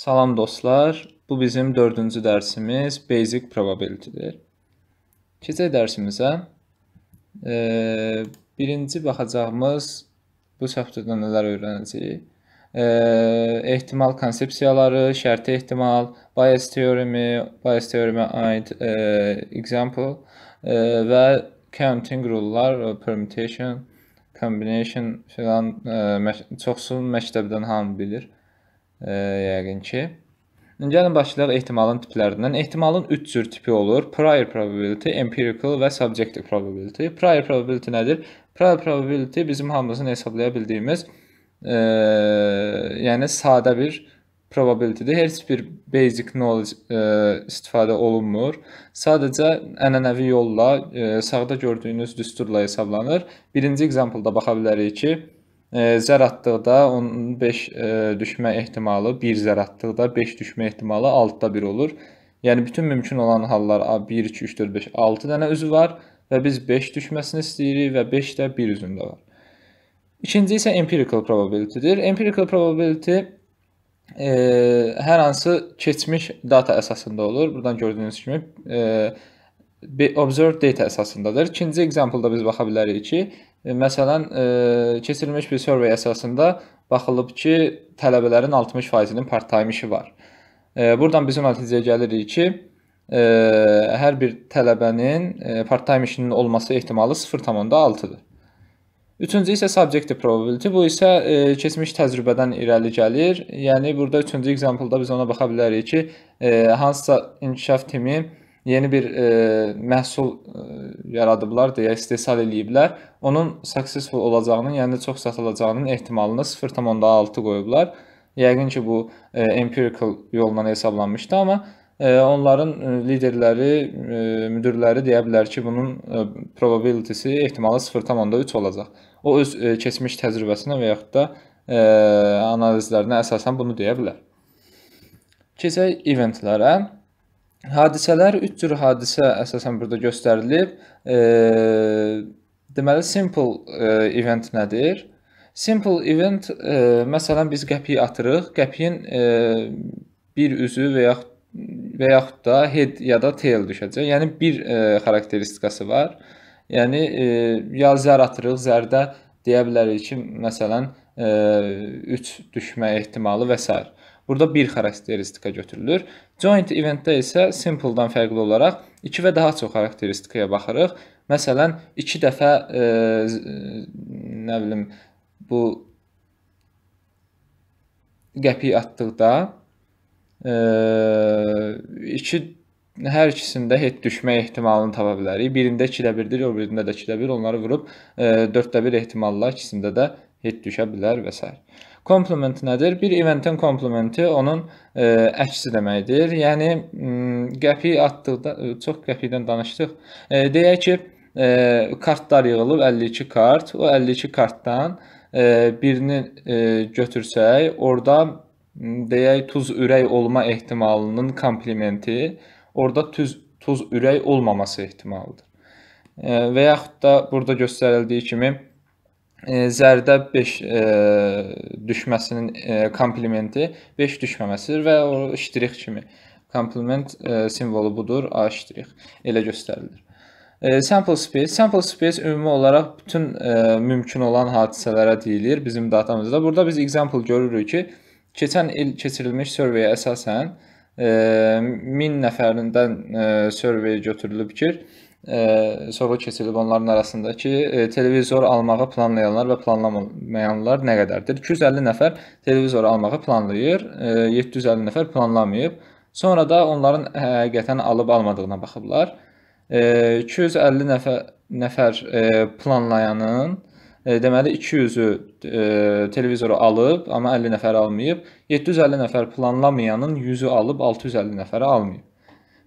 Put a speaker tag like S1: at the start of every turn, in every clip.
S1: Salam dostlar, bu bizim dördüncü dərsimiz Basic Probability-dir. Keçək dərsimizə. E, birinci baxacağımız bu səbtədə nələr öyrənəcəyik? E, ehtimal konsepsiyaları, şərti ehtimal, bias teoremi, bias teoremə aid e, example e, və counting rule-lar, e, permutation, combination filan e, çox məktəbdən hamı bilir e, yəqin ki. Gəlin başlayaq ehtimalın tiplərindən. Ehtimalın 3 cür tipi olur. Prior probability, empirical və subjective probability. Prior probability nədir? Prior probability bizim hamısını hesablaya bildiyimiz, e, yəni sadə bir probability-dir. Heç bir basic knowledge e, istifadə olunmur. Sadəcə ənənəvi yolla, e, sağda gördüyünüz düsturla hesablanır. Birinci example-da baxa bilərik ki, zər atdıqda onun 5 e, düşmə ehtimalı, 1 zər atdıqda 5 düşmə ehtimalı 6-da 1 olur. Yəni bütün mümkün olan hallar 1 2 3 4 5 6 dənə üzü var və biz 5 düşməsini istəyirik və 5 də 1 üzündə var. İkinci isə empirical probability-dir. Empirical probability e, hər hansı keçmiş data əsasında olur. Buradan gördüyünüz kimi e, observed data əsasındadır. İkinci example-da biz baxa bilərik ki, E, məsələn, e, keçirilmiş bir survey əsasında baxılıb ki, tələbələrin 60%-nin part-time işi var. E, buradan biz o nəticəyə gəlirik ki, hər bir tələbənin part-time işinin olması ehtimalı 0.6-dır. Üçüncü isə subjective probability. Bu isə e, keçmiş təcrübədən irəli gəlir. Yəni burada üçüncü eksempelda biz ona baxa bilərik ki, e, hansısa inkişaf timi yeni bir e, məhsul e, yaradıblar deyə istehsal eləyiblər. Onun successful olacağının, yəni çox satılacağının ehtimalını 0.6 qoyublar. Yəqin ki, bu e, empirical yolla hesablanmışdı, amma e, onların e, liderləri, e, müdirləri deyə bilər ki, bunun e, probability-si ehtimalı 0.3 olacaq. O öz e, keçmiş təcrübəsinə və yaxud da e, analizlərinə əsasən bunu deyə bilər. Keçək eventlərə. Hadisələr üç cür hadisə əsasən burada göstərilib. E, deməli simple e, event nədir? Simple event e, məsələn biz qəpiyi atırıq. Qəpiyin e, bir üzü və yaxud və yaxud da head ya da tail düşəcək. Yəni bir e, xarakteristikası var. Yəni e, ya zər atırıq, zərdə deyə bilərik ki, məsələn, 3 e, düşmə ehtimalı və s. Burada bir xarakteristika götürülür. Joint eventdə isə simpledan fərqli olaraq 2 və daha çox xarakteristikaya baxırıq. Məsələn, 2 dəfə e, e, nə bilim bu qəpiyi atdıqda 2 e, hər ikisində heç düşmə ehtimalını tapa bilərik. Birində 2-də 1-dir, o birində də 2-də 1. Onları vurub 4-də e, 1 ehtimalla ikisində də heç düşə bilər və s. Komplement nədir? Bir eventin komplementi onun ə, e, əksi deməkdir. Yəni qəpik atdıqda e, çox qəpikdən danışdıq. Ə, e, deyək ki, ə, kartlar yığılıb 52 kart. O 52 kartdan ə, birini ə, götürsək, orada deyək tuz ürək olma ehtimalının komplementi orada tuz tuz ürək olmaması ehtimalıdır. Və yaxud da burada göstərildiyi kimi zərdə 5 e, düşməsinin e, komplementi 5 düşməməsidir və o ştrix kimi komplement e, simvolu budur, A ştrix elə göstərilir. Sample space, sample space ümumi olaraq bütün mümkün olan hadisələrə deyilir bizim datamızda. Burada biz example görürük ki, keçən il keçirilmiş surveyə əsasən 1000 nəfərindən survey götürülüb ki, sorğu keçirilib onların arasında ki, e, televizor almağı planlayanlar və planlamayanlar nə qədərdir? 250 nəfər televizor almağı planlayır, 750 e, nəfər planlamayıb. Sonra da onların həqiqətən alıb almadığına baxıblar. 250 e, nəfər nəfər planlayanın deməli 200-ü televizoru alıb, amma 50 nəfər almayıb. 750 nəfər planlamayanın 100-ü alıb, 650 nəfəri almayıb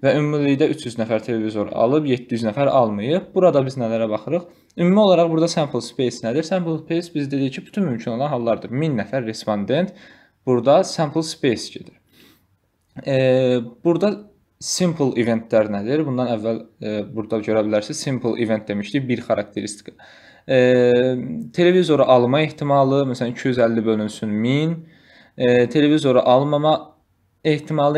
S1: və ümumilikdə 300 nəfər televizor alıb, 700 nəfər almayıb. Burada biz nələrə baxırıq? Ümumi olaraq burada sample space nədir? Sample space biz dedik ki, bütün mümkün olan hallardır. 1000 nəfər respondent burada sample space gedir. E, burada simple eventlər nədir? Bundan əvvəl e, burada görə bilərsiniz. Simple event demişdik, bir xarakteristika. E, televizoru alma ehtimalı, məsələn 250 bölünsün 1000. E, televizoru almama ehtimalı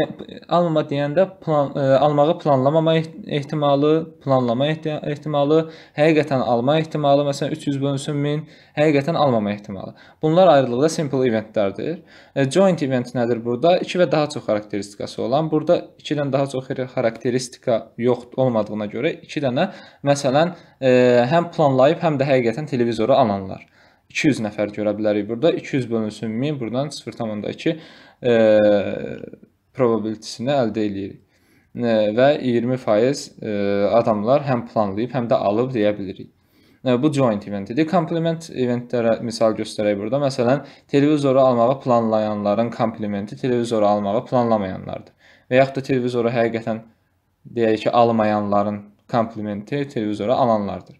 S1: almama deyəndə plan ə, e, almağı planlamama ehtimalı, planlama ehtimalı, həqiqətən alma ehtimalı, məsələn 300 bölünsün 1000, həqiqətən almama ehtimalı. Bunlar ayrılıqda simple eventlərdir. E, joint event nədir burada? 2 və daha çox xarakteristikası olan. Burada 2-dən daha çox xarakteristika yox olmadığına görə 2 dənə məsələn ə, e, həm planlayıb, həm də həqiqətən televizora alanlar. 200 nəfər görə bilərik burada. 200 bölünsün 1000, buradan 0.2 E, probabilitisini əldə edirik. E, və 20% e, adamlar həm planlayıb, həm də alıb deyə bilirik. Bu joint event idi. Komplement eventlərə misal göstərək burada. Məsələn, televizoru almağı planlayanların komplementi televizoru almağı planlamayanlardır. Və yaxud da televizoru həqiqətən deyək ki, almayanların komplementi televizoru alanlardır.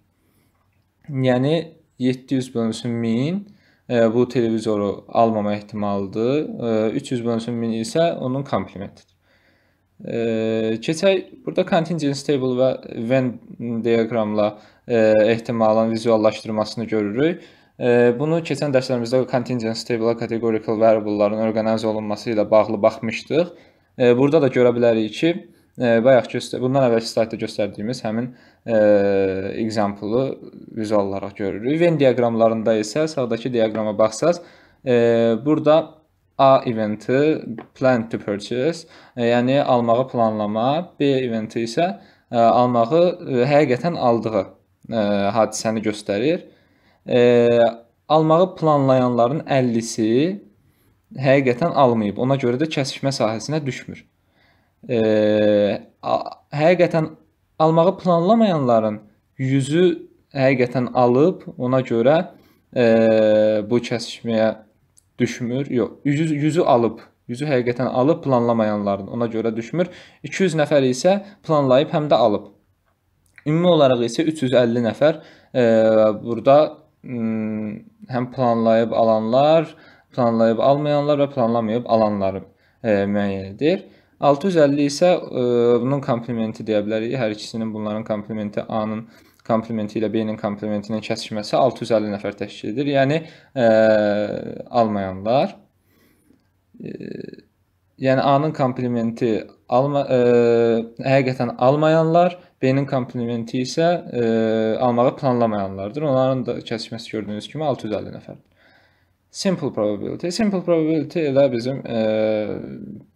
S1: Yəni 700 bölünsün 1000 bu televizoru almama ehtimalıdır. 300 bölünsün 1000 isə onun komplementidir. Keçək burada contingency table və Venn diaqramla e, ehtimalın vizuallaşdırmasını görürük. Bunu keçən dərslərimizdə contingency table-a categorical variable-ların orqanizə olunması ilə bağlı baxmışdıq. Burada da görə bilərik ki, e, bayaq bundan əvvəlki slaydda göstərdiyimiz həmin example-u vizual olaraq görürük. Event diaqramlarında isə sağdakı diaqrama baxsaz, e, burada A eventi plan to purchase, e, yəni almağı planlama, B eventi isə e, almağı həqiqətən aldığı hadisəni göstərir. Almağı planlayanların 50-si həqiqətən almayıb. Ona görə də kəsişmə sahəsinə düşmür. Həqiqətən almağı planlamayanların yüzü həqiqətən alıb, ona görə e, bu kəsişməyə düşmür. Yox, yüzü, yüzü alıb. Yüzü həqiqətən alıb planlamayanların ona görə düşmür. 200 nəfər isə planlayıb həm də alıb. Ümumi olaraq isə 350 nəfər e, burada həm planlayıb alanlar, planlayıb almayanlar və planlamayıb alanları e, müəyyən edir. 650 isə ə, e, bunun komplementi deyə bilərik. Hər ikisinin bunların komplementi A-nın komplementi ilə B-nin komplementinin kəsişməsi 650 nəfər təşkil edir. Yəni ə, e, almayanlar ə, e, yəni A-nın komplementi alma ə, həqiqətən almayanlar, B-nin komplementi isə ə, almağı planlamayanlardır. Onların da kəsişməsi gördüyünüz kimi 650 nəfərdir. Simple probability. Simple probability elə bizim e,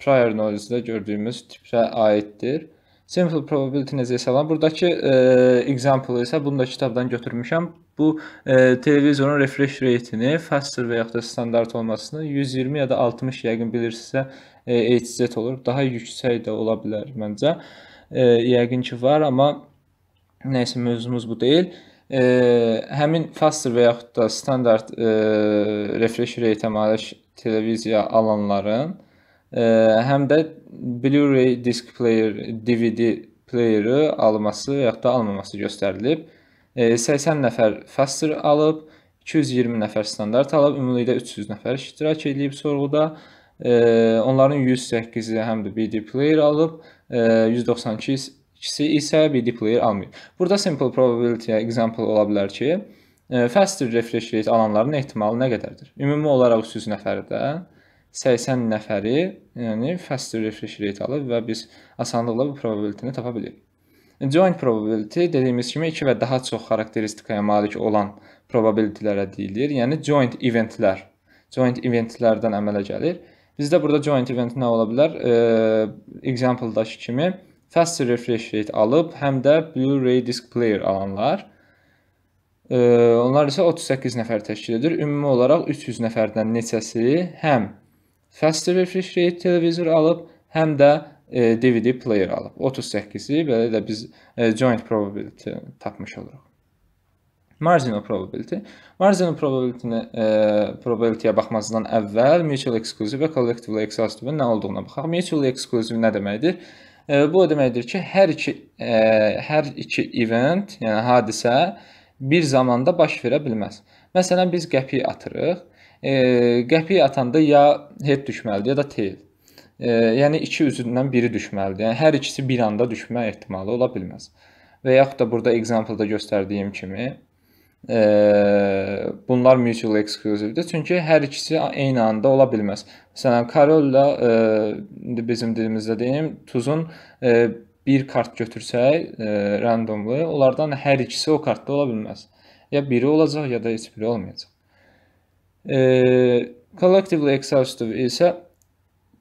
S1: prior knowledge-də gördüyümüz tipə aiddir. Simple probability necə hesablanır? Buradakı e, example isə bunu da kitabdan götürmüşəm. Bu e, televizorun refresh rate-ini faster və yaxud da standart olmasını 120 ya da 60 yəqin bilirsinizsə e, HZ olur. Daha yüksək də ola bilər məncə. E, yəqin ki var, amma nəysə mövzumuz bu deyil. E, e, həmin faster və yaxud da standart e, refresh rate-ə malik televiziya alanların e, həm də Blu-ray disk player, DVD playerı alması və yaxud da almaması göstərilib. E, 80 nəfər faster alıb, 220 nəfər standart alıb, ümumilikdə 300 nəfər iştirak edib sorğuda. E, onların 108-i həm də BD player alıb, e, 192 İkisi isə BD player almayıb. Burada simple probability example ola bilər ki, e, faster refresh rate alanların ehtimalı nə qədərdir? Ümumi olaraq 100 nəfərdə 80 nəfəri, yəni faster refresh rate alıb və biz asanlıqla bu probability-ni tapa bilirik. E, joint probability dediyimiz kimi 2 və daha çox xarakteristikaya malik olan probability-lərə deyilir. Yəni joint eventlər, joint eventlərdən əmələ gəlir. Bizdə burada joint event nə ola bilər? E, example-dakı kimi fast refresh rate alıb, həm də Blu-ray disk player alanlar. E, onlar isə 38 nəfər təşkil edir. Ümumi olaraq 300 nəfərdən neçəsi həm fast refresh rate televizor alıb, həm də e, DVD player alıb. 38-i belə də biz e, joint probability tapmış oluruq. Marginal probability. Marginal probability-ni e, probability-yə baxmazdan əvvəl mutually exclusive və collectively exhaustive-in nə olduğuna baxaq. Mutually exclusive nə deməkdir? Bu o deməkdir ki, hər iki ə, e, hər iki event, yəni hadisə bir zamanda baş verə bilməz. Məsələn, biz qəpiyi atırıq. E, qəpiyi atanda ya head düşməlidir, ya da tail. E, yəni iki üzündən biri düşməlidir. Yəni hər ikisi bir anda düşmə ehtimalı ola bilməz. Və yaxud da burada example-da göstərdiyim kimi, e, bunlar mutual exclusive-dir, çünki hər ikisi eyni anda ola bilməz. Sanakaryolla e, indi bizim dilimizdə deyim, tuzun ə, e, bir kart götürsək, ə, e, randomlu, onlardan hər ikisi o kartda ola bilməz. Ya biri olacaq, ya da heç biri olmayacaq. E, collectively exhaustive isə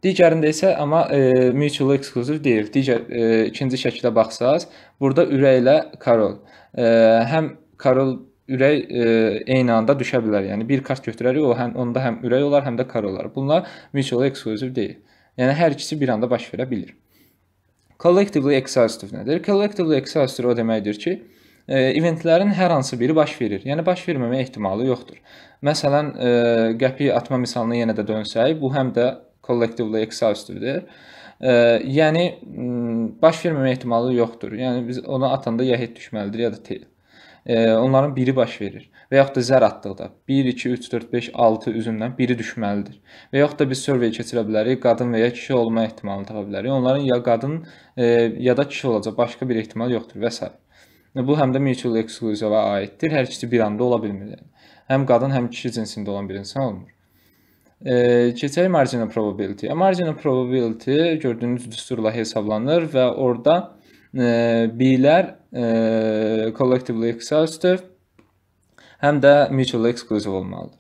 S1: digərində isə amma e, mutually exclusive deyil. Digər e, ikinci şəklə baxsaz, burada ürəklə Karol. E, həm Karol ürək e, eyni anda düşə bilər. Yəni bir kart götürərik, o həm onda həm ürək olar, həm də kar olar. Bunlar mutual exclusive deyil. Yəni hər ikisi bir anda baş verə bilir. Collectively exhaustive nədir? Collectively exhaustive o deməkdir ki, e, eventlərin hər hansı biri baş verir. Yəni baş verməmə ehtimalı yoxdur. Məsələn, e, qəpi atma misalına yenə də dönsək, bu həm də collectively exhaustivedir. E, yəni baş verməmə ehtimalı yoxdur. Yəni biz ona atanda ya hit düşməlidir, ya da tail e, onların biri baş verir. Və yaxud da zər atdıqda 1, 2, 3, 4, 5, 6 üzümdən biri düşməlidir. Və yaxud da biz survey keçirə bilərik, qadın və ya kişi olma ehtimalını tapa bilərik. Onların ya qadın e, ya da kişi olacaq, başqa bir ehtimal yoxdur və s. Bu həm də mutual exclusive-a aiddir. Hər ikisi bir anda ola bilmir. Yəni. Həm qadın, həm kişi cinsində olan bir insan olmur. E, keçək marginal probability. Marginal probability gördüyünüz düsturla hesablanır və orada B-lər e, collectively exhaustive, həm də mutually exclusive olmalıdır.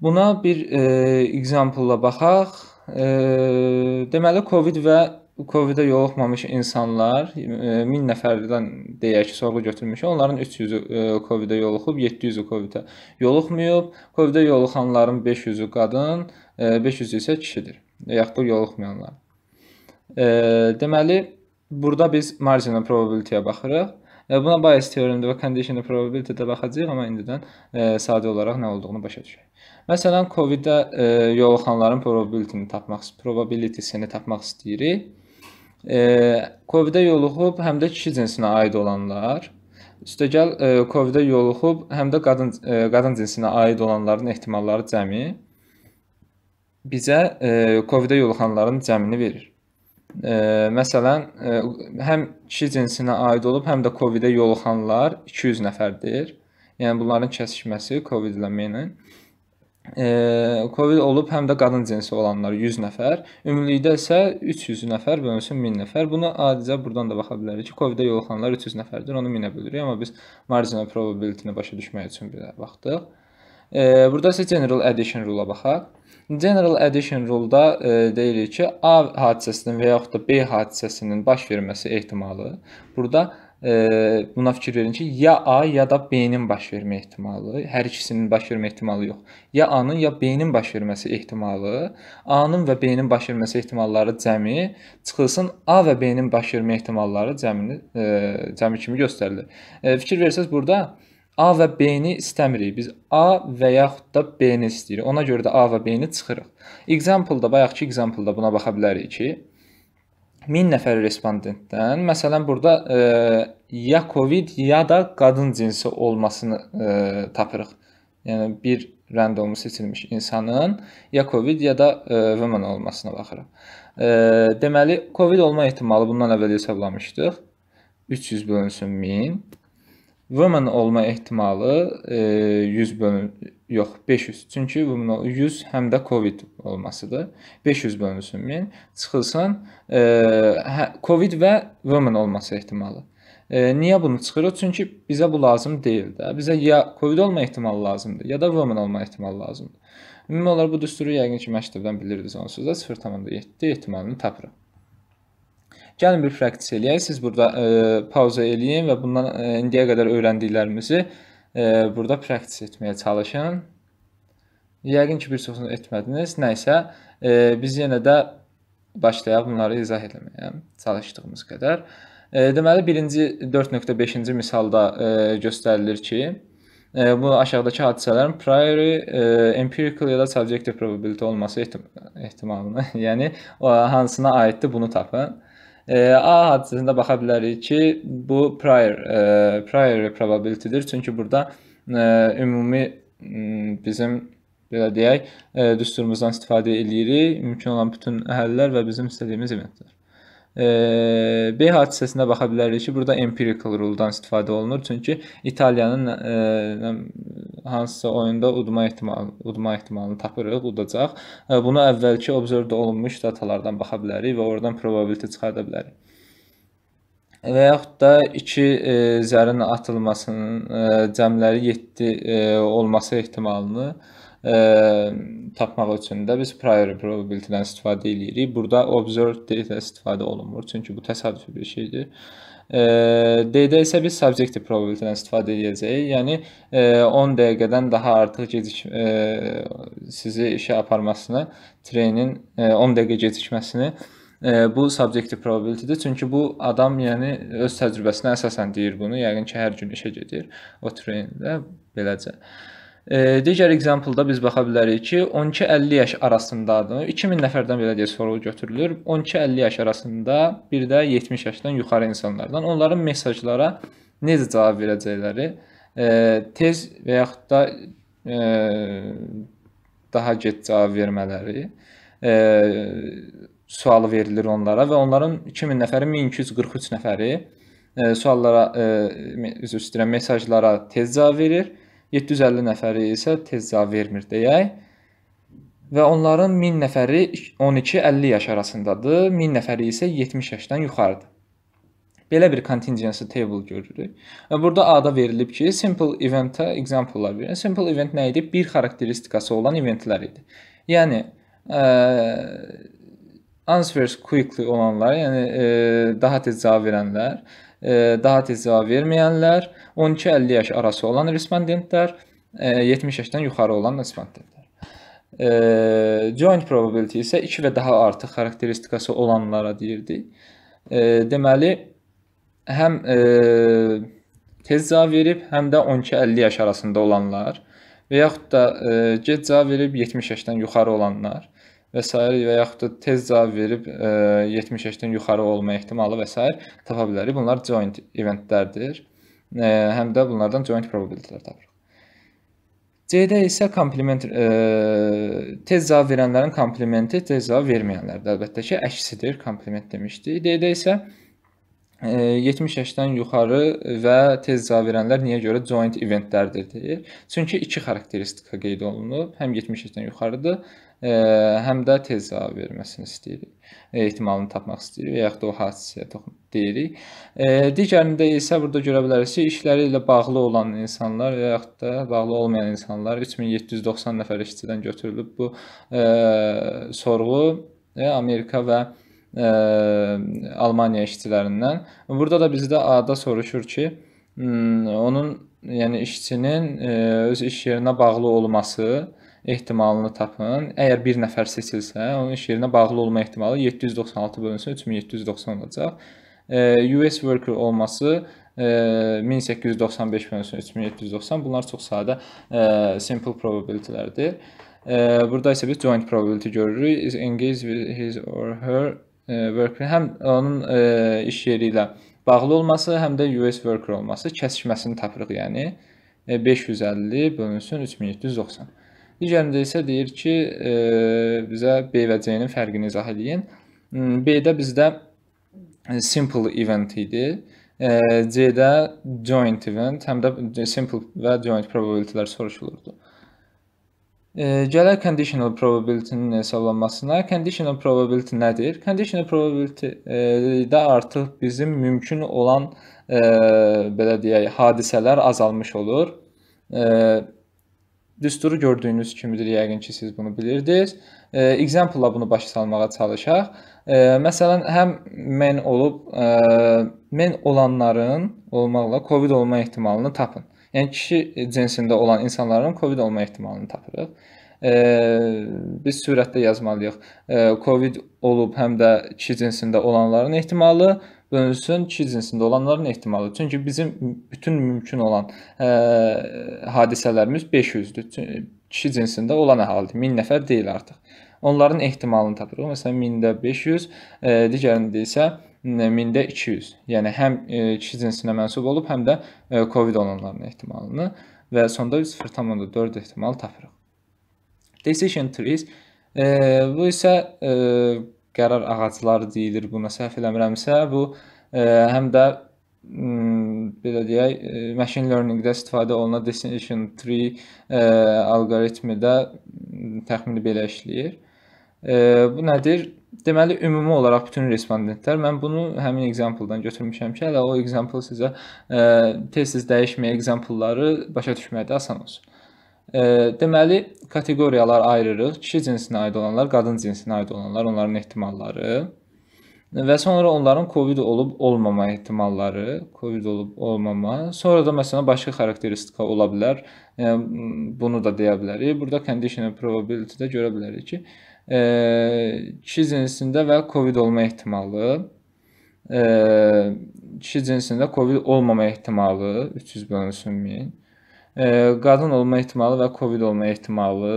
S1: Buna bir e, example-la baxaq. E, deməli, COVID və COVID-ə yoluxmamış insanlar 1000 nəfərdən deyək ki, sorğu götürmüş. Onların 300-ü COVID-ə yoluxub, 700-ü COVID-ə yoluxmayıb. COVID-ə yoluxanların 500-ü qadın, 500-ü isə kişidir. Yaxud da yoluxmayanlar. Deməli, Burada biz marginal probability-yə baxırıq. E, buna bias teoremdə və conditional probability-də baxacağıq, amma indidən ə, e, sadə olaraq nə olduğunu başa düşək. Məsələn, COVID-də e, yoluxanların probability-ni tapmaq, probability-sini tapmaq istəyirik. COVID-də yoluxub həm də kişi cinsinə aid olanlar, üstəgəl COVID-də yoluxub həm də qadın ə, qadın cinsinə aid olanların ehtimalları cəmi bizə COVID-də yoluxanların cəmini verir. Ə, məsələn, ə, e, həm kişi cinsinə aid olub, həm də COVID-ə yoluxanlar 200 nəfərdir. Yəni bunların kəsişməsi COVID ilə menin. Ə, COVID olub həm də qadın cinsi olanlar 100 nəfər, ümumilikdə isə 300 nəfər bölünsün 1000 nəfər. Bunu adicə buradan da baxa bilərik ki, COVID-ə yoluxanlar 300 nəfərdir, onu 1000-ə bölürük, amma biz marginal probability-ni başa düşmək üçün bir də baxdıq. Burada isə general addition rule-a baxaq. General addition rule-da deyilir ki, A hadisəsinin və yaxud da B hadisəsinin baş verməsi ehtimalı burada buna fikir verin ki, ya A ya da B-nin baş vermə ehtimalı, hər ikisinin baş vermə ehtimalı yox. Ya A-nın ya B-nin baş verməsi ehtimalı, A-nın və B-nin baş verməsi ehtimalları cəmi çıxılsın, A və B-nin baş vermə ehtimalları cəmini, cəmi kimi göstərilir. Fikir versəz burada A və B-ni istəmirik. Biz A və yaxud da B-ni istəyirik. Ona görə də A və B-ni çıxırıq. Example-da, bayaqki example-da buna baxa bilərik ki, 1000 nəfər respondentdən, məsələn, burada e, ya COVID ya da qadın cinsi olmasını e, tapırıq. Yəni, bir randomu seçilmiş insanın ya COVID ya da e, women olmasına baxırıq. E, deməli, COVID olma ehtimalı bundan əvvəl hesablamışdıq. 300 bölünsün 1000. Woman olma ehtimalı 100 e, bölün yox 500. Çünki woman 100 həm də Covid olmasıdır. 500 bölünsün 1000 çıxılsın e, hə, Covid və woman olması ehtimalı. E, niyə bunu çıxırıq? Çünki bizə bu lazım deyil də. Bizə ya Covid olma ehtimalı lazımdır, ya da woman olma ehtimalı lazımdır. Ümumi olaraq bu düsturu yəqin ki, məktəbdən bilirdiniz onsuz da 0.7 ehtimalını tapırıq. Gəlin bir practice eləyək. Siz burada e, pauza eləyin və bundan e, indiyə qədər öyrəndiklərimizi e, burada practice etməyə çalışın. Yəqin ki, bir çoxunu etmədiniz. Nə isə, e, biz yenə də başlayaq bunları izah etməyə çalışdığımız qədər. E, deməli, birinci 4.5-ci misalda e, göstərilir ki, e, bu aşağıdakı hadisələrin priori, e, empirical ya da subjective probability olması ehtim ehtimalını, yəni o, hansına aiddir bunu tapın. A hadisəsində baxa bilərik ki, bu prior e, prior probability-dir. Çünki burada e, ümumi bizim belə deyək, e, düsturumuzdan istifadə eləyirik. Mümkün olan bütün əhəllər və bizim istədiyimiz eventlər. B hadisəsinə baxa bilərik ki, burada empirical rule-dan istifadə olunur. Çünki İtaliyanın hansısa oyunda udma ehtimalı, udma ehtimalını tapırıq, udacaq. Bunu əvvəlki observed olunmuş datalardan baxa bilərik və oradan probability çıxarda bilərik. Və yaxud da 2 e, zərin atılmasının e, cəmləri 7 e, olması ehtimalını e, ə, tapmaq üçün də biz prior probability-dən istifadə edirik. Burada observed data istifadə olunmur, çünki bu təsadüfi bir şeydir. D-də isə biz subjective probability-dən istifadə edəcəyik. Yəni 10 dəqiqədən daha artıq gecik sizi işə aparmasını, trenin 10 dəqiqə gecikməsini bu subjective probability-dir. Çünki bu adam yəni öz təcrübəsinə əsasən deyir bunu. Yəqin ki, hər gün işə gedir o trendə beləcə. Digər example-da biz baxa bilərik ki, 12-50 yaş arasındadır. 2000 nəfərdən belə deyə soru götürülür. 12-50 yaş arasında, bir də 70 yaşdan yuxarı insanlardan onların mesajlara necə cavab verəcəkləri e, tez və yaxud da e, daha gec cavab vermələri e, sualı verilir onlara və onların 2000 nəfəri 1243 nəfəri suallara üzr istəyirəm mesajlara tez cavab verir. 750 nəfəri isə tez cavab vermir deyək. Və onların 1000 nəfəri 12-50 yaş arasındadır, 1000 nəfəri isə 70 yaşdan yuxarıdır. Belə bir contingency table görürük. Və burada A-da verilib ki, simple eventə example-lar verir. Simple event nə idi? Bir xarakteristikası olan eventlər idi. Yəni ə, e, answers quickly olanlar, yəni ə, e, daha tez cavab verənlər daha tez cavab verməyənlər, 12-50 yaş arası olan respondentlər, 70 e, yaşdan yuxarı olan respondentlər. Joint probability isə 2 və daha artıq xarakteristikası olanlara deyirdik. Deməli, həm e, tez cavab verib, həm də 12-50 yaş arasında olanlar və yaxud da e, gec cavab verib 70 yaşdan yuxarı olanlar və s. və yaxud da tez cavab verib e, 70-dən yuxarı olma ehtimalı və s. tapa bilərik. Bunlar joint eventlərdir. E, həm də bunlardan joint probabilitylər tapırıq. C-də isə komplement e, tez cavab verənlərin komplementi tez cavab verməyənlərdir. Əlbəttə ki, əksidir, komplement demişdik. D-də isə e, 70 yaşdan yuxarı və tez cavab verənlər niyə görə joint eventlərdir deyir. Çünki iki xarakteristika qeyd olunub. Həm 70 yaşdan yuxarıdır, həm də tez cavab verməsini istəyirik. E, ehtimalını tapmaq istəyirik və yaxud da o hadisəyə deyirik. E, digərində isə burada görə biləriz ki, işləri ilə bağlı olan insanlar və yaxud da bağlı olmayan insanlar 3790 nəfər işçidən götürülüb bu e, sorğu Amerika və ə, Almaniya işçilərindən. Burada da bizdə A-da soruşur ki, hmm, onun yəni işçinin ə, öz iş yerinə bağlı olması ehtimalını tapın. Əgər bir nəfər seçilsə, onun iş yerinə bağlı olma ehtimalı 796 bölünsün 3790 olacaq. E, US worker olması e, 1895 bölünsün 3790. Bunlar çox sadə e, simple probability-lərdir. E, burada isə biz joint probability görürük. Is engaged with his or her e, worker həm onun e, iş yeri ilə bağlı olması, həm də US worker olması kəsişməsini tapırıq, yəni 550 bölünsün 3790. Digərində isə deyir ki, e, bizə B və C-nin fərqini izah edin. Hmm, B-də bizdə e, simple event idi. E, C-də joint event, həm də e, simple və joint probabilitilər soruşulurdu. E, gələk conditional probability-nin hesablanmasına. Conditional probability nədir? Conditional probability-də artıq bizim mümkün olan e, belə deyək, hadisələr azalmış olur. E, Düsturu gördüyünüz kimidir, yəqin ki, siz bunu bilirdiniz. E, example-la bunu başa salmağa çalışaq. E, məsələn, həm men olub, e, men olanların olmaqla COVID olma ehtimalını tapın. Yəni kişi cinsində olan insanların COVID olma ehtimalını tapırıq. E, biz sürətlə yazmalıyıq. E, COVID olub həm də kişi cinsində olanların ehtimalı bölünsün iki cinsində olanların ehtimalı. Çünki bizim bütün mümkün olan ə, e, hadisələrimiz 500-dür. Kişi cinsində olan əhalidir. 1000 nəfər deyil artıq. Onların ehtimalını tapırıq. Məsələn 1000-də 500, ə, digərində isə 1000-də e, 200. Yəni həm ə, e, kişi cinsinə mənsub olub, həm də ə, COVID olanların ehtimalını və sonda 0.4 ehtimal tapırıq. Decision trees ə, bu isə ə, qərar ağacları deyilir buna səhv eləmirəmsə, bu ə, e, həm də ə, hmm, belə deyək, e, machine learning-də istifadə olunan decision tree ə, e, alqoritmi də hmm, təxmini belə işləyir. Ə, bu nədir? Deməli, ümumi olaraq bütün respondentlər, mən bunu həmin example-dan götürmüşəm ki, hələ o example sizə tez-tez dəyişməyə example-ları başa düşməkdə asan olsun. Deməli, kateqoriyalar ayırırıq. Kişi cinsinə aid olanlar, qadın cinsinə aid olanlar, onların ehtimalları və sonra onların COVID olub olmama ehtimalları, COVID olub olmama. Sonra da məsələn başqa xarakteristika ola bilər. Bunu da deyə bilərik. Burada conditional probability-də görə bilərik ki, kişi cinsində və COVID olma ehtimalı kişi cinsində COVID olmama ehtimalı 300 bölünsün 1000 qadın olma ehtimalı və COVID olma ehtimalı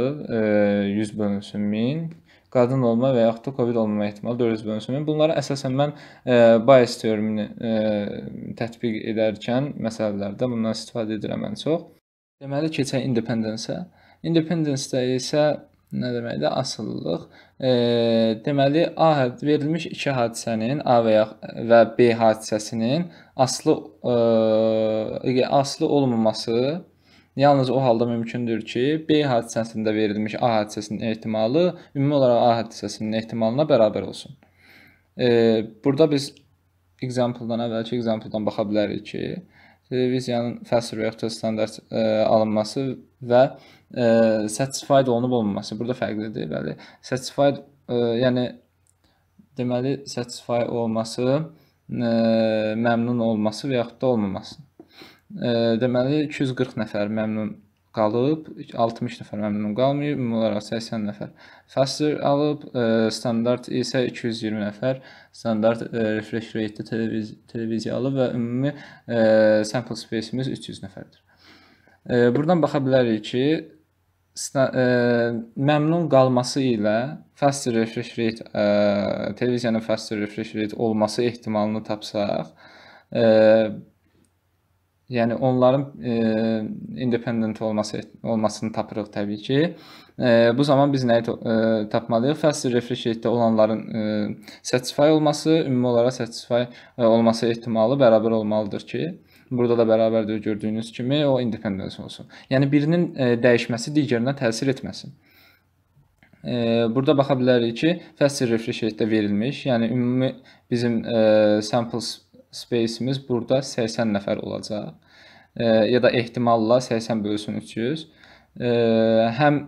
S1: 100 bölünsün 1000 qadın olma və yaxud da COVID olmama ehtimalı 400 bölünsün 1000. Bunlara əsasən mən e, bias teoremini e, tətbiq edərkən məsələlərdə bundan istifadə edirəm ən çox. Deməli, keçək independence-ə. Independence-də isə nə deməkdir? Asıllılıq. E, deməli, A verilmiş iki hadisənin A və ya və B hadisəsinin aslı e, aslı olmaması Yalnız o halda mümkündür ki, B hadisəsində verilmiş A hadisəsinin ehtimalı ümumi olaraq A hadisəsinin ehtimalına bərabər olsun. E, burada biz example-dan əvvəlki example-dan baxa bilərik ki, televiziyanın fəsir və yaxud da standart ə, e, alınması və ə, e, satisfied olunub olmaması burada fərqlidir, bəli. Satisfied ə, e, yəni deməli satisfy olması, ə, məmnun olması və yaxud da olmaması. Deməli 240 nəfər məmnun qalıb, 60 nəfər məmnun qalmayıb, ümumi olaraq 80 nəfər faster alıb, standart isə 220 nəfər standart refresh rate-də televiz televiziya alıb və ümumi sample space-imiz 300 nəfərdir. Buradan baxa bilərik ki, məmnun qalması ilə faster refresh rate televiziyanın faster refresh rate olması ehtimalını tapsaq, Yəni onların e, independent olması olmasını tapırıq təbii ki. E, bu zaman biz nəyi e, tapmalıyıq? Fast refreshate-də olanların e, satisfy olması, ümumi olaraq satisfy e, olması ehtimalı bərabər olmalıdır ki, burada da bərabərdir gördüyünüz kimi o independent olsun. Yəni birinin e, dəyişməsi digərinə təsir etməsin e, burada baxa bilərik ki, fəsil refreshate-də verilmiş, yəni ümumi bizim e, samples space-imiz burada 80 nəfər olacaq. E, ya da ehtimalla 80 bölsün 300. E, həm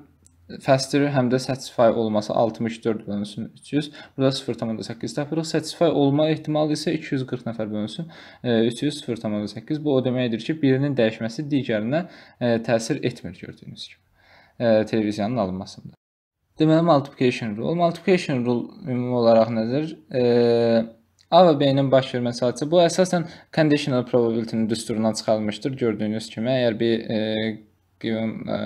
S1: faster, həm də satisfy olması 64 bölünsün 300. Burada 0,8 tapırıq. Satisfy olma ehtimalı isə 240 nəfər bölünsün e, 300 0,8. Bu o deməkdir ki, birinin dəyişməsi digərinə e, təsir etmir gördüyünüz kimi. E, televiziyanın alınmasında. Deməli multiplication rule. Multiplication rule ümumi olaraq nədir? Eee A və B-nin baş verməsi hadisəsi bu əsasən conditional probability-nin düsturundan çıxarılmışdır. Gördüyünüz kimi, əgər bir e, qiyum e,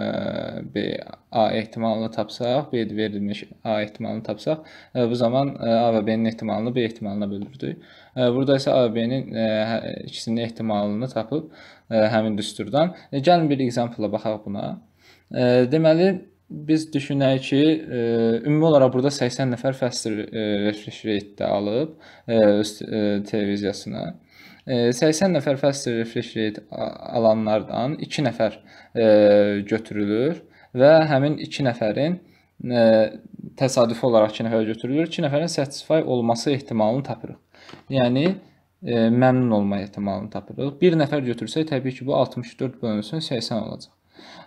S1: bir A ehtimalını tapsaq, B verilmiş A ehtimalını tapsaq, e, bu zaman e, A və B-nin ehtimalını B ehtimalına bölürdük. E, burada isə A və B-nin e, hə, ikisinin ehtimalını tapıb e, həmin düsturdan. E, gəlin bir example-la baxaq buna. E, deməli, biz düşünək ki, e, ümumi olaraq burada 80 nəfər fəsr e, refresh rate-də alıb e, öz e, televiziyasına. E, 80 nəfər fəsr refresh rate alanlardan 2 nəfər e, götürülür və həmin 2 nəfərin e, təsadüfi olaraq 2 nəfər götürülür. 2 nəfərin satisfy olması ehtimalını tapırıq. Yəni e, məmnun olma ehtimalını tapırıq. Bir nəfər götürsək təbii ki, bu 64 bölünsün 80 olacaq.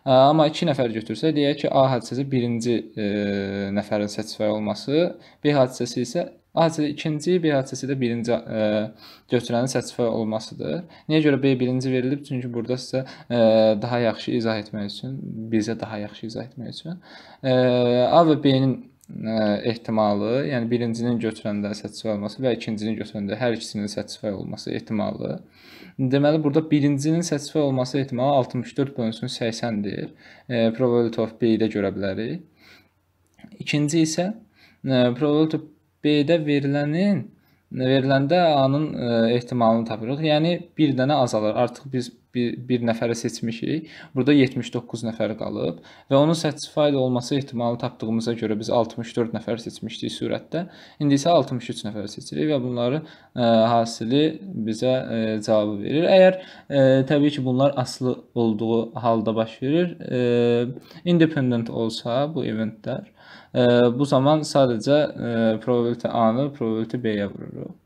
S1: Amma iki nəfər götürsə, deyək ki, A hadisəsi birinci e, nəfərin sətisfay olması, B hadisəsi isə A hadisəsi ikinci, B hadisəsi də birinci e, götürənin sətisfay olmasıdır. Niyə görə B birinci verilib? Çünki burada sizə e, daha yaxşı izah etmək üçün, bizə daha yaxşı izah etmək üçün e, A və B-nin ehtimalı, yəni birincinin götürəndə satisfy olması və ikincinin götürəndə hər ikisinin satisfy olması ehtimalı. Deməli burada birincinin satisfy olması ehtimalı 64 bölünsün 80-dir. E, probability of B-də görə bilərik. İkinci isə e, probability of B-də verilənin veriləndə A-nın ehtimalını tapırıq. Yəni bir dənə azalır. Artıq biz bir, bir nəfəri seçmişik. Burada 79 nəfər qalıb və onun satisfied olması ehtimalı tapdığımıza görə biz 64 nəfər seçmişdik sürətdə. İndi isə 63 nəfər seçirik və bunları ə, e, hasili bizə ə, e, cavabı verir. Əgər ə, e, təbii ki, bunlar aslı olduğu halda baş verir, ə, independent olsa bu eventlər, ə, bu zaman sadəcə ə, probability A-nı probability B-yə vururuq.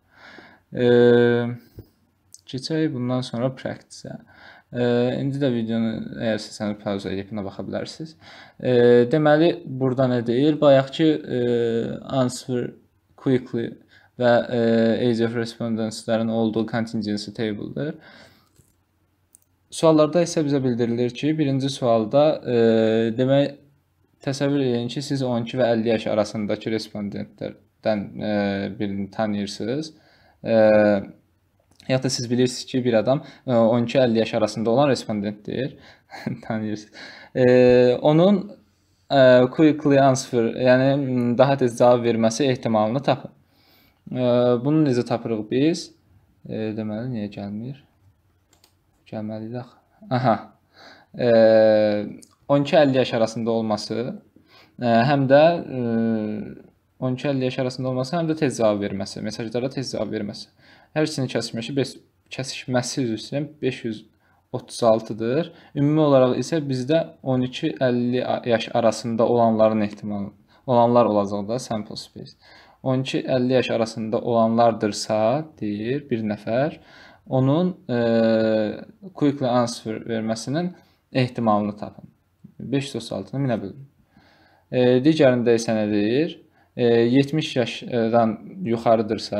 S1: Ə, Keçək bundan sonra practice-ə. E, indi də videonu əgər istəsəniz pauza edib buna baxa bilərsiniz. E, deməli burada nə deyir? Bayaqki e, answer quickly və e, age of respondents-lərin olduğu contingency table-dır. Suallarda isə bizə bildirilir ki, birinci sualda e, demək təsəvvür edin ki, siz 12 və 50 yaş arasındakı respondentlərdən e, birini tanıyırsınız. E, Hətta siz bilirsiniz ki, bir adam 12-50 e, yaş arasında olan respondentdir. Tanıyırsınız. E, onun e, quickly answer, yəni daha tez cavab verməsi ehtimalını tapın. E, bunu necə tapırıq biz? E, deməli, niyə gəlmir? Gəlməli idi axı. Aha. E, 12-50 yaş arasında olması e, həm də e, 12-50 yaş arasında olması həm də tez cavab verməsi, mesajlara tez cavab verməsi. Hər ikisinin kəsişməsi 5 kəsişməsi üzr istəyirəm 536-dır. Ümumi olaraq isə bizdə 12-50 yaş arasında olanların ehtimalı olanlar olacaq da sample space. 12-50 yaş arasında olanlardırsa deyir bir nəfər onun e, quickly answer verməsinin ehtimalını tapın. 536-nı minə bilin. E, digərində isə nə deyir? E, 70 yaşdan yuxarıdırsa,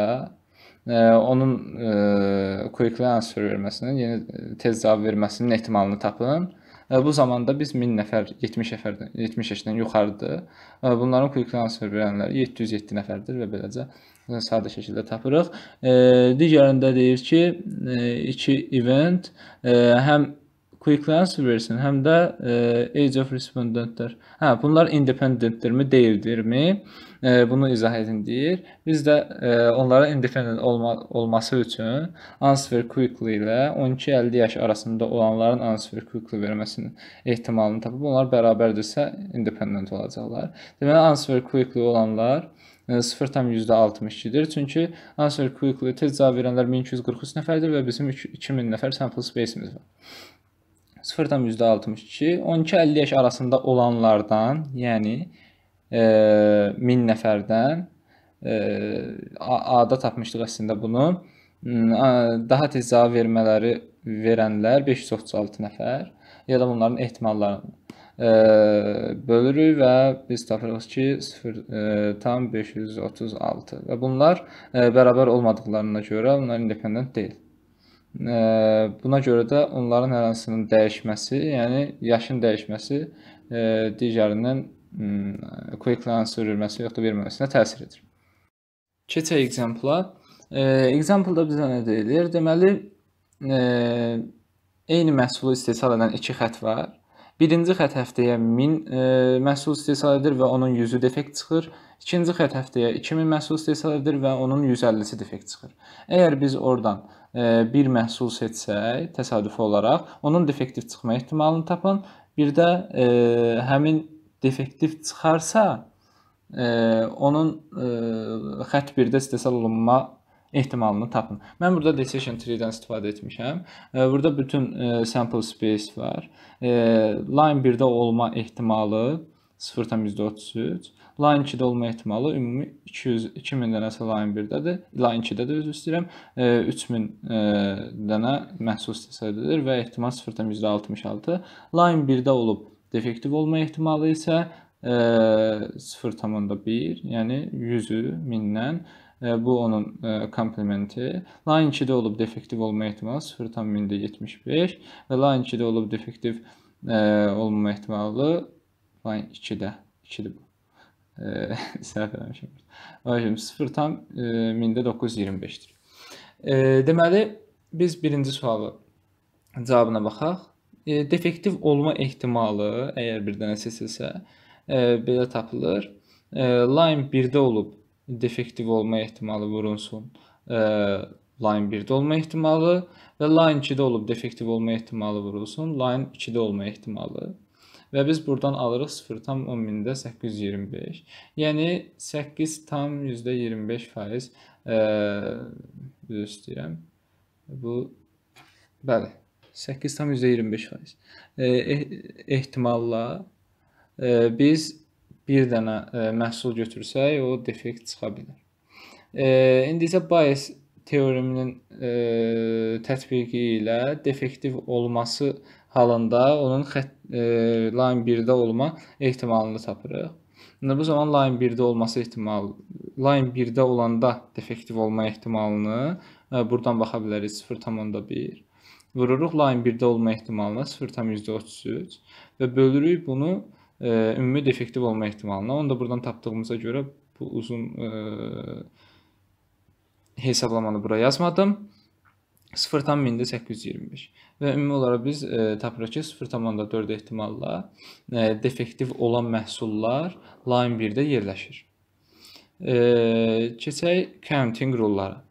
S1: onun quick e, answer verməsinin, yəni e, tez cavab verməsinin ehtimalını tapın. E, bu zamanda biz 1000 nəfər, 70 nəfərdən, 70 yaşdan yuxarıdır. Bunların quick answer verənləri 707 nəfərdir və beləcə sadə şəkildə tapırıq. Digərində deyir ki, 2 event həm quick answer versin, həm də e, age of respondentlər. Hə, bunlar independentdirmi, deyildirmi? E, bunu izah edin deyir. Biz də e, onlara independent olma, olması üçün answer quickly ilə 12-50 yaş arasında olanların answer quickly verməsinin ehtimalını tapıb onlar bərabərdirsə independent olacaqlar. Deməli answer quickly olanlar 0,62-dir. E, Çünki answer quickly tez cavab verənlər 1243 nəfərdir və bizim 2000 nəfər sample space-imiz var. 0,62, 12-50 yaş arasında olanlardan, yəni e, 1000 nəfərdən e, A-da tapmışdıq əslində bunu. Hmm, daha tez cavab vermələri verənlər 536 nəfər ya da bunların ehtimallarını e, bölürük və biz tapırıq ki, 0 e, tam 536 və bunlar e, bərabər olmadıqlarına görə bunlar independent deyil. Buna görə də onların hər hansının dəyişməsi, yəni yaşın dəyişməsi e, digərindən hmm, quick answer verilməsi yoxda verməməsinə təsir edir. Keçək example-a. E, example-da bizə nə deyilir? Deməli, e, eyni məhsulu istehsal edən iki xətt var. Birinci xət həftəyə 1000 e, məhsul istehsal edir və onun 100-ü defekt çıxır. İkinci xət həftəyə 2000 məhsul istehsal edir və onun 150-si defekt çıxır. Əgər biz oradan e, bir məhsul seçsək, təsadüfi olaraq onun defektiv çıxma ehtimalını tapın. Bir də e, həmin defektiv çıxarsa, e, onun e, xətt 1-də istehsal olunma ehtimalını tapın. Mən burada decision tree-dən istifadə etmişəm. E, burada bütün e, sample space var. E, line 1-də olma ehtimalı 0.33, line 2-də olma ehtimalı ümumi 200 2000 dənəsi line 1-dədir. Line 2-də də üzr istəyirəm. 3000 dənə məhsul təsadüfdür və ehtimal 0.66. Line 1-də olub defektiv olma ehtimalı isə 0.1, yəni 100-ü 1000-dən bu onun e, komplementi. Line 2-də olub defektiv olma ehtimalı 0,75 və line 2-də olub defektiv e, olma ehtimalı line 2-də 2-dir bu. E, səhv eləmişəm. Ayrıca 0 tam 1925-dir. Deməli, biz birinci sualı cavabına baxaq. Defektiv olma ehtimalı, əgər bir dənə seçilsə, belə tapılır. Line 1-də olub defektiv olma ehtimalı vurulsun line 1-də olma ehtimalı və line 2-də olub defektiv olma ehtimalı vurulsun, line 2-də olma ehtimalı. Və biz buradan alırıq 0,10.825. Yəni 8,25% üzr istəyirəm. Bu bəli, 8,25% eh, ehtimalla e, biz bir dənə ə, e, məhsul götürsək, o defekt çıxa bilər. E, indi isə bias teoreminin e, tətbiqi ilə defektiv olması halında onun xət, e, line 1-də olma ehtimalını tapırıq. İndi bu zaman line 1-də olması ehtimal line 1-də olanda defektiv olma ehtimalını e, buradan baxa bilərik 0.1 vururuq line 1-də olma ehtimalına 0.33 və bölürük bunu e, ümumi defektiv olma ehtimalına. Onu da buradan tapdığımıza görə bu uzun e, hesablamanı bura yazmadım. 0,1825 və ümumi olaraq biz e, tapırıq ki, 0,4 ehtimalla e, defektiv olan məhsullar line 1-də yerləşir. E, keçək counting rullara.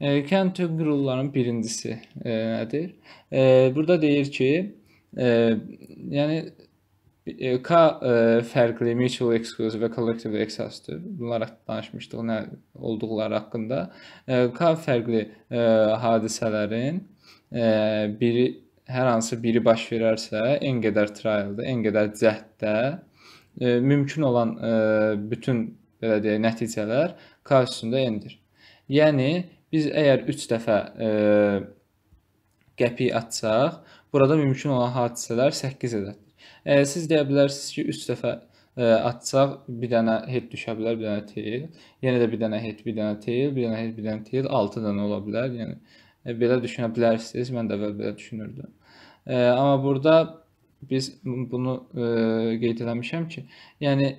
S1: E, counting rulların birincisi e, nədir? E, burada deyir ki, e, yəni K e, fərqli, mutual exclusive və collective access-dir. Bunlar danışmışdıq nə olduqları haqqında. K fərqli e, hadisələrin e, biri hər hansı biri baş verərsə, en qədər trial-da, en qədər cəhddə mümkün olan bütün belə deyək nəticələr K üstündə endir. Yəni biz əgər 3 dəfə qəpik atsaq, burada mümkün olan hadisələr 8 ədəddir. E, siz deyə bilərsiniz ki, 3 dəfə ə, atsaq bir dənə head düşə bilər, bir dənə tail. Yenə də bir dənə head, bir dənə tail, bir dənə head, bir dənə tail, 6 dənə ola bilər. Yəni ə, belə düşünə bilərsiniz. Mən də əvvəl belə düşünürdüm. Ə, amma burada biz bunu ə, qeyd eləmişəm ki, yəni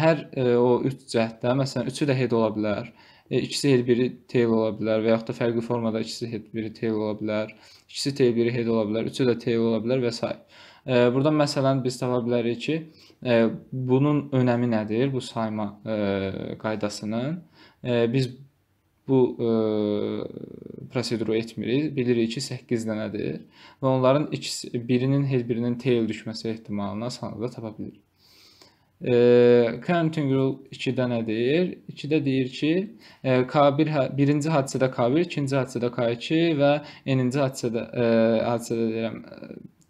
S1: hər ə, o 3 cəhddə məsələn üçü də head ola bilər. E, ikisi head, biri tail ola bilər və yaxud da fərqli formada ikisi head, biri tail ola bilər. İkisi tail, biri head ola bilər, üçü də tail ola bilər və s. Burada məsələn biz tapa bilərik ki, e, bunun önəmi nədir? Bu sayma e, qaydasının e, biz bu proseduru etmirik. Bilirik ki, 8 dənədir və onların ikisi birinin heç birinin tail düşməsi ehtimalını asanlıqla tapa bilirik. E, counting rule 2-də nə deyir? 2-də deyir ki, e, K1 birinci hadisədə K1, ikinci hadisədə K2 və n-ci hadisədə e, hadisədə deyirəm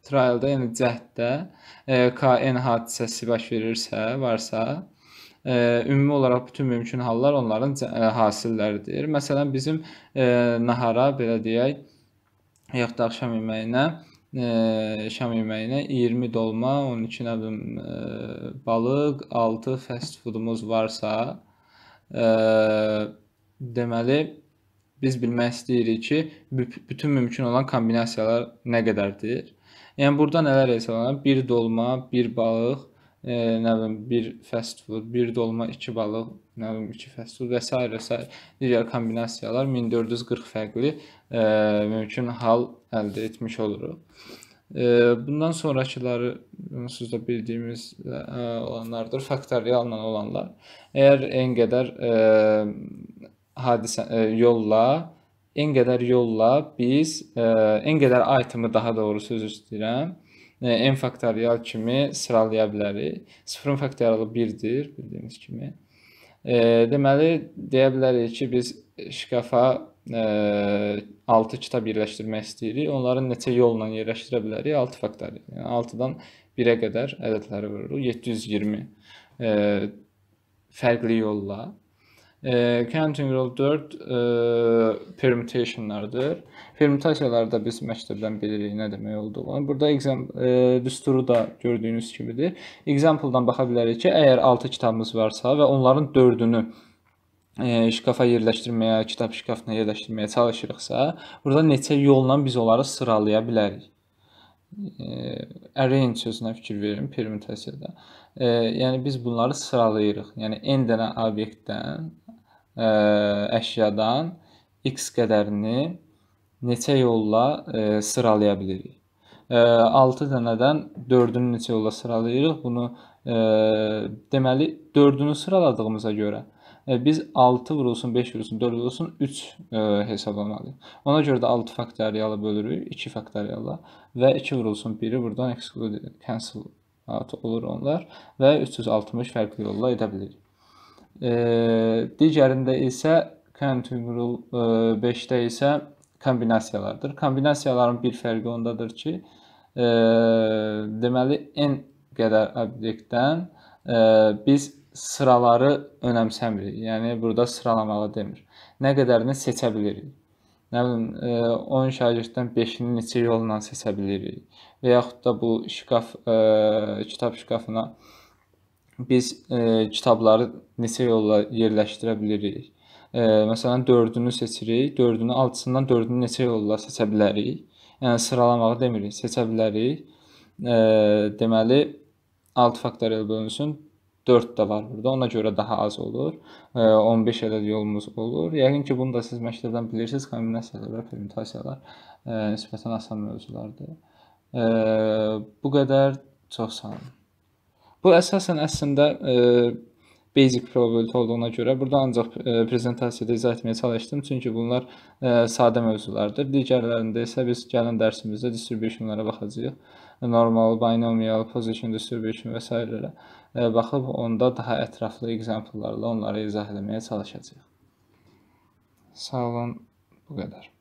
S1: trialda, yəni cəhddə e, KN hadisəsi baş verirsə, varsa, e, ümumi olaraq bütün mümkün hallar onların e, hasilləridir. Məsələn, bizim nahara, belə deyək, yaxud da axşam yeməyinə şam yeməyinə 20 dolma, 12 nə bilim balıq, 6 fast foodumuz varsa, deməli biz bilmək istəyirik ki, bütün mümkün olan kombinasiyalar nə qədərdir? Yəni burada nələr hesab olunur? Bir dolma, bir balıq, e, nə bilim, bir fast food, bir dolma, iki balıq, nə bilim, iki fast food və s. və s. digər kombinasiyalar 1440 fərqli e, mümkün hal əldə etmiş oluruq. E, bundan sonrakıları onsuz da bildiyimiz e, olanlardır, faktorialla olanlar. Əgər n qədər e, hadisə e, yolla en qədər yolla biz ə, e, en qədər itemi daha doğrusu söz istəyirəm e, n faktorial kimi sıralaya bilərik. 0-ın faktorialı 1-dir, bildiyimiz kimi. E, deməli, deyə bilərik ki, biz şkafa e, 6 kitab yerləşdirmək istəyirik. Onları neçə yolla yerləşdirə bilərik? 6 faktorial. Yəni 6-dan 1-ə qədər ədədləri vururuq. 720 e, fərqli yolla. E, counting rule 4 e, permutationlardır. Permutasiyaları da biz məktəbdən bilirik nə demək olduğunu. Burada exam e, düsturu da gördüyünüz kimidir. Example-dan baxa bilərik ki, əgər 6 kitabımız varsa və onların 4-ünü e, şkafa yerləşdirməyə, kitab şkafına yerləşdirməyə çalışırıqsa, burada neçə yolla biz onları sıralaya bilərik? E, arrange sözünə fikir verin permütasiyada. E, yəni biz bunları sıralayırıq. Yəni n dənə obyektdən ə, e, əşyadan x qədərini neçə yolla ə, e, sıralaya bilərik? 6 e, dənədən 4-ünü neçə yolla sıralayırıq? Bunu ə, deməli 4-ünü sıraladığımıza görə ə, biz 6 vurulsun, 5 vurulsun, 4 vurulsun 3 ə, hesablamalıyıq. Ona görə də 6 faktoriala bölürük 2 faktoriala və 2 vurulsun 1-i buradan exclude cancel out olur onlar və 360 fərqli yolla edə bilirik digərində isə continual 5-də isə kombinasiyalardır. Kombinasiyaların bir fərqi ondadır ki, e, deməli n qədər obyektdən e, biz sıraları önəmsəmirik. Yəni burada sıralamalı demir. Nə qədərini seçə bilirik. Nə bilim, e, 10 şagirddən 5-ini neçə yolla seçə bilirik və yaxud da bu şkaf e, kitab şkafına e, biz e, kitabları neçə yolla yerləşdirə bilirik? E, məsələn, 4-ünü seçirik, 4-ünü 6-sından 4-ünü neçə yolla seçə bilərik? Yəni sıralamağı demirik, seçə bilərik. E, deməli 6 faktorial bölünsün 4 də var burada. Ona görə daha az olur. E, 15 ədəd yolumuz olur. Yəqin ki, bunu da siz məktəbdən bilirsiniz. Kombinasiyalar və permütasiyalar e, nisbətən asan mövzulardır. E, bu qədər. Çox sağ olun. Bu əsasən əslində e, basic probability olduğuna görə burada ancaq e, prezentasiyada izah etməyə çalışdım, çünki bunlar e, sadə mövzulardır. Digərlərində isə biz gələn dərsimizdə distributionlara baxacağıq. Normal, binomial, position distribution və s. E, baxıb onda daha ətraflı example-larla onları izah etməyə çalışacağıq. Sağ olun, bu qədər.